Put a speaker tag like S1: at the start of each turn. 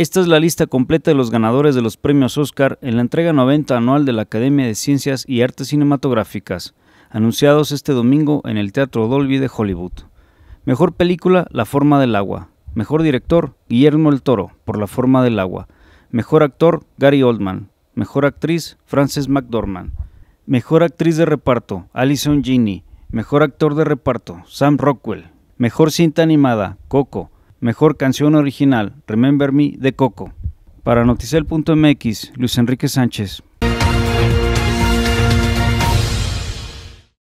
S1: Esta es la lista completa de los ganadores de los premios Oscar en la entrega 90 anual de la Academia de Ciencias y Artes Cinematográficas, anunciados este domingo en el Teatro Dolby de Hollywood. Mejor película, La Forma del Agua. Mejor director, Guillermo el Toro, por La Forma del Agua. Mejor actor, Gary Oldman. Mejor actriz, Frances McDormand. Mejor actriz de reparto, Alison Ginny. Mejor actor de reparto, Sam Rockwell. Mejor cinta animada, Coco. Mejor canción original, Remember Me, de Coco. Para Noticel.mx, Luis Enrique Sánchez.